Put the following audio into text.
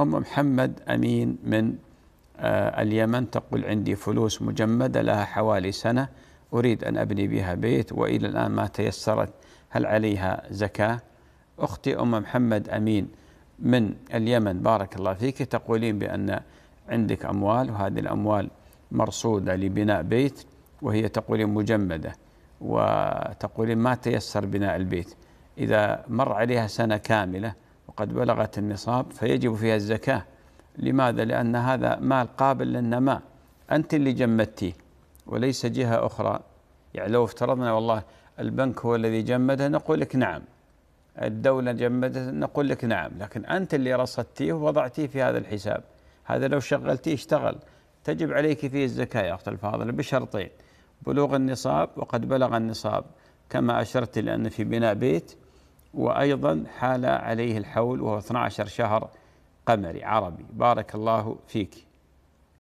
أم محمد أمين من آه، اليمن تقول عندي فلوس مجمدة لها حوالي سنة أريد أن أبني بها بيت وإلى الآن ما تيسرت هل عليها زكاة أختي أم محمد أمين من اليمن بارك الله فيك تقولين بأن عندك أموال وهذه الأموال مرصودة لبناء بيت وهي تقولين مجمدة وتقولين ما تيسر بناء البيت إذا مر عليها سنة كاملة وقد بلغت النصاب فيجب فيها الزكاة لماذا؟ لأن هذا مال قابل للنماء أنت اللي جمدتيه وليس جهة أخرى يعني لو افترضنا والله البنك هو الذي جمده نقول لك نعم الدولة جمدت نقول لك نعم لكن أنت اللي رصدتيه ووضعتيه في هذا الحساب هذا لو شغلتيه اشتغل تجب عليك فيه الزكاة يا أخت الفاضلة بشرطين بلوغ النصاب وقد بلغ النصاب كما أشرت لأن في بناء بيت وأيضا حال عليه الحول وهو 12 شهر قمري عربي بارك الله فيك